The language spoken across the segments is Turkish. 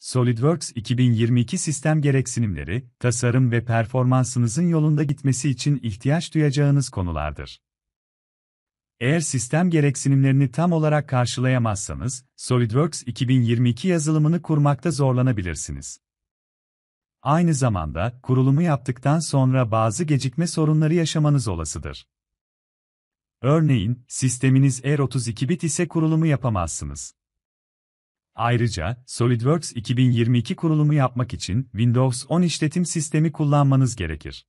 SolidWorks 2022 sistem gereksinimleri, tasarım ve performansınızın yolunda gitmesi için ihtiyaç duyacağınız konulardır. Eğer sistem gereksinimlerini tam olarak karşılayamazsanız, SolidWorks 2022 yazılımını kurmakta zorlanabilirsiniz. Aynı zamanda, kurulumu yaptıktan sonra bazı gecikme sorunları yaşamanız olasıdır. Örneğin, sisteminiz eğer 32 bit ise kurulumu yapamazsınız. Ayrıca, SolidWorks 2022 kurulumu yapmak için Windows 10 işletim sistemi kullanmanız gerekir.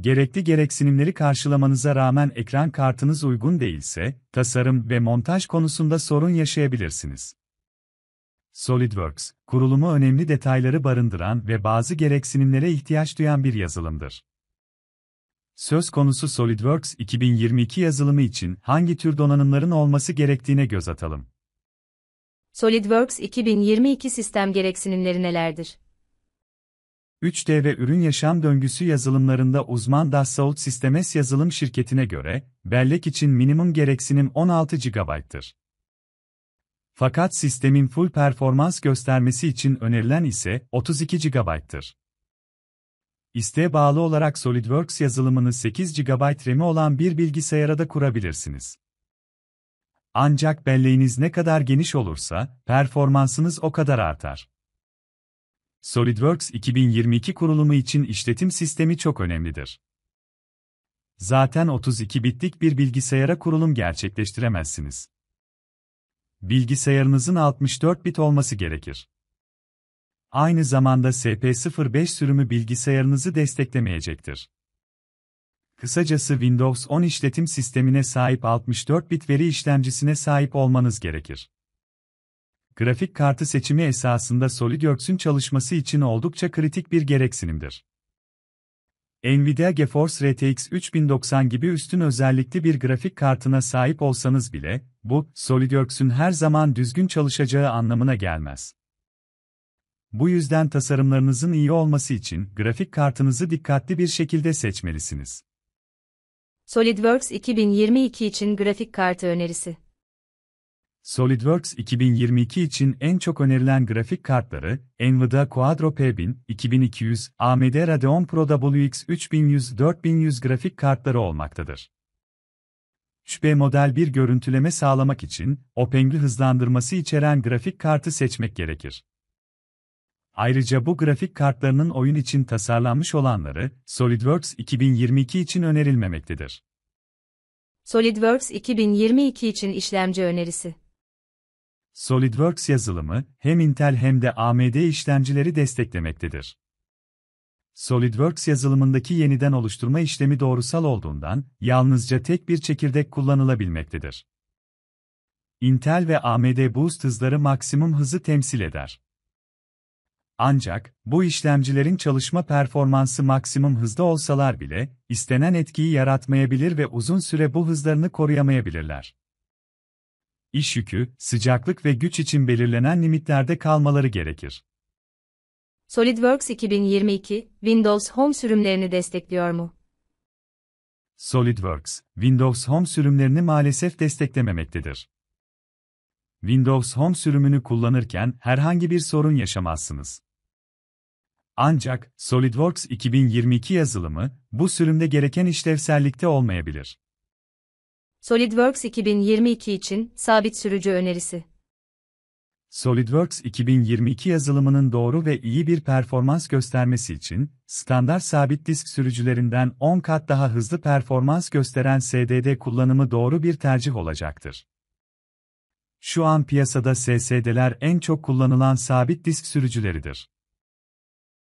Gerekli gereksinimleri karşılamanıza rağmen ekran kartınız uygun değilse, tasarım ve montaj konusunda sorun yaşayabilirsiniz. SolidWorks, kurulumu önemli detayları barındıran ve bazı gereksinimlere ihtiyaç duyan bir yazılımdır. Söz konusu SolidWorks 2022 yazılımı için hangi tür donanımların olması gerektiğine göz atalım. SolidWorks 2022 sistem gereksinimleri nelerdir? 3D ve ürün yaşam döngüsü yazılımlarında uzman Dassault Systemes yazılım şirketine göre, bellek için minimum gereksinim 16 GB'tır. Fakat sistemin full performans göstermesi için önerilen ise 32 GB'tır. İsteğe bağlı olarak SolidWorks yazılımını 8 GB RAM'i olan bir bilgisayara da kurabilirsiniz. Ancak belleğiniz ne kadar geniş olursa, performansınız o kadar artar. SolidWorks 2022 kurulumu için işletim sistemi çok önemlidir. Zaten 32 bitlik bir bilgisayara kurulum gerçekleştiremezsiniz. Bilgisayarınızın 64 bit olması gerekir. Aynı zamanda SP05 sürümü bilgisayarınızı desteklemeyecektir. Kısacası Windows 10 işletim sistemine sahip 64 bit veri işlemcisine sahip olmanız gerekir. Grafik kartı seçimi esasında SolidWorks'ün çalışması için oldukça kritik bir gereksinimdir. Nvidia GeForce RTX 3090 gibi üstün özellikli bir grafik kartına sahip olsanız bile, bu, SolidWorks'ün her zaman düzgün çalışacağı anlamına gelmez. Bu yüzden tasarımlarınızın iyi olması için grafik kartınızı dikkatli bir şekilde seçmelisiniz. SolidWorks 2022 için grafik kartı önerisi. SolidWorks 2022 için en çok önerilen grafik kartları, Nvidia Quadro P1000, 2200, AMD Radeon Pro WX 3100, 4100 grafik kartları olmaktadır. 3B model bir görüntüleme sağlamak için, OpenGL hızlandırması içeren grafik kartı seçmek gerekir. Ayrıca bu grafik kartlarının oyun için tasarlanmış olanları SolidWorks 2022 için önerilmemektedir. SolidWorks 2022 için işlemci önerisi. SolidWorks yazılımı hem Intel hem de AMD işlemcileri desteklemektedir. SolidWorks yazılımındaki yeniden oluşturma işlemi doğrusal olduğundan yalnızca tek bir çekirdek kullanılabilmektedir. Intel ve AMD Boost hızları maksimum hızı temsil eder. Ancak, bu işlemcilerin çalışma performansı maksimum hızda olsalar bile, istenen etkiyi yaratmayabilir ve uzun süre bu hızlarını koruyamayabilirler. İş yükü, sıcaklık ve güç için belirlenen limitlerde kalmaları gerekir. SolidWorks 2022, Windows Home sürümlerini destekliyor mu? SolidWorks, Windows Home sürümlerini maalesef desteklememektedir. Windows Home sürümünü kullanırken herhangi bir sorun yaşamazsınız. Ancak SolidWorks 2022 yazılımı bu sürümde gereken işlevsellikte olmayabilir. SolidWorks 2022 için sabit sürücü önerisi. SolidWorks 2022 yazılımının doğru ve iyi bir performans göstermesi için, standart sabit disk sürücülerinden 10 kat daha hızlı performans gösteren SDD kullanımı doğru bir tercih olacaktır. Şu an piyasada SSD'ler en çok kullanılan sabit disk sürücüleridir.